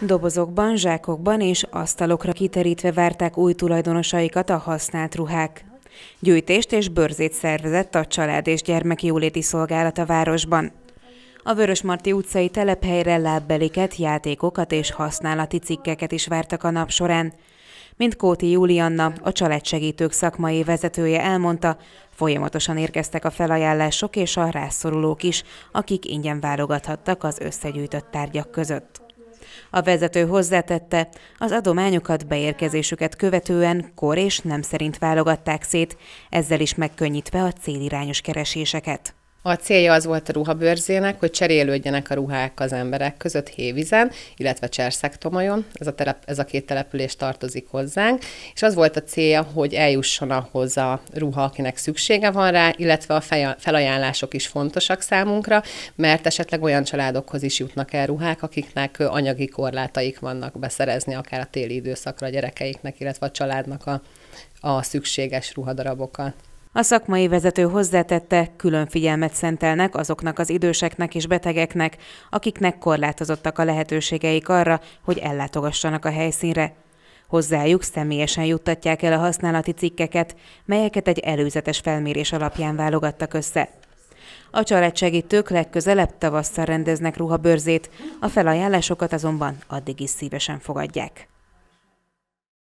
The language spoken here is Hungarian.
Dobozokban, zsákokban és asztalokra kiterítve várták új tulajdonosaikat a használt ruhák. Gyűjtést és bőrzét szervezett a Család és Gyermekjóléti Szolgálat a városban. A Vörösmarty utcai telephelyre lábbeliket, játékokat és használati cikkeket is vártak a nap során. Mint Kóti Julianna, a családsegítők szakmai vezetője elmondta, folyamatosan érkeztek a felajánlások és a rászorulók is, akik ingyen válogathattak az összegyűjtött tárgyak között. A vezető hozzátette, az adományokat beérkezésüket követően kor és nem szerint válogatták szét, ezzel is megkönnyítve a célirányos kereséseket. A célja az volt a ruhabőrzének, hogy cserélődjenek a ruhák az emberek között Hévizen, illetve Cserszektomajon, ez a, telep, ez a két település tartozik hozzánk, és az volt a célja, hogy eljusson ahhoz a ruha, akinek szüksége van rá, illetve a felajánlások is fontosak számunkra, mert esetleg olyan családokhoz is jutnak el ruhák, akiknek anyagi korlátaik vannak beszerezni, akár a téli időszakra a gyerekeiknek, illetve a családnak a, a szükséges ruhadarabokat. A szakmai vezető hozzátette, külön figyelmet szentelnek azoknak az időseknek és betegeknek, akiknek korlátozottak a lehetőségeik arra, hogy ellátogassanak a helyszínre. Hozzájuk személyesen juttatják el a használati cikkeket, melyeket egy előzetes felmérés alapján válogattak össze. A családsegítők legközelebb tavasszal rendeznek ruhabőrzét, a felajánlásokat azonban addig is szívesen fogadják.